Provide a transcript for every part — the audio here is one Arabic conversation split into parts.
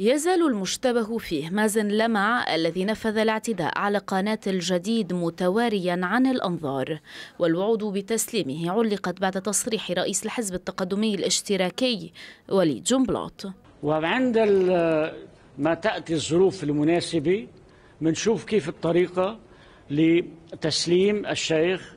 يزال المشتبه فيه مازن لمع الذي نفذ الاعتداء على قناة الجديد متواريا عن الأنظار والوعود بتسليمه علقت بعد تصريح رئيس الحزب التقدمي الاشتراكي وليد جنبلاط وعند ما تأتي الظروف المناسبة منشوف كيف الطريقة لتسليم الشيخ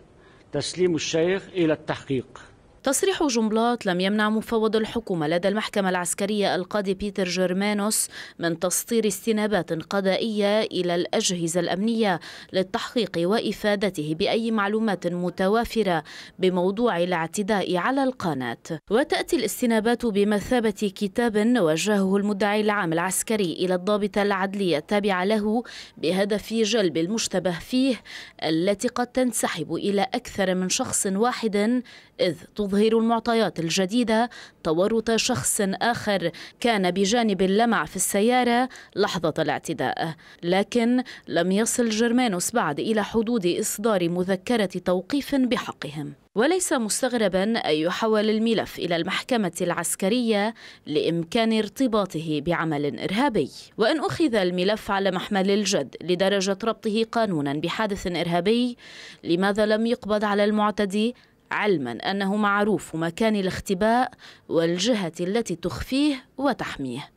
تسليم الشيخ إلى التحقيق تصريح جنبلاط لم يمنع مفوض الحكومة لدى المحكمة العسكرية القاضي بيتر جيرمانوس من تسطير استنابات قضائية إلى الأجهزة الأمنية للتحقيق وإفادته بأي معلومات متوافرة بموضوع الاعتداء على القناة وتأتي الاستنابات بمثابة كتاب وجهه المدعي العام العسكري إلى الضابطة العدلية التابعة له بهدف جلب المشتبه فيه التي قد تنسحب إلى أكثر من شخص واحد إذ تظهر تظهر المعطيات الجديدة تورط شخص آخر كان بجانب اللمع في السيارة لحظة الاعتداء لكن لم يصل جرمانوس بعد إلى حدود إصدار مذكرة توقيف بحقهم وليس مستغربا أن يحول الملف إلى المحكمة العسكرية لإمكان ارتباطه بعمل إرهابي وأن أخذ الملف على محمل الجد لدرجة ربطه قانونا بحادث إرهابي لماذا لم يقبض على المعتدي علما أنه معروف مكان الاختباء والجهة التي تخفيه وتحميه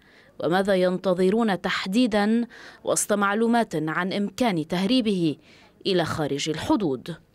وماذا ينتظرون تحديدا وسط معلومات عن إمكان تهريبه إلى خارج الحدود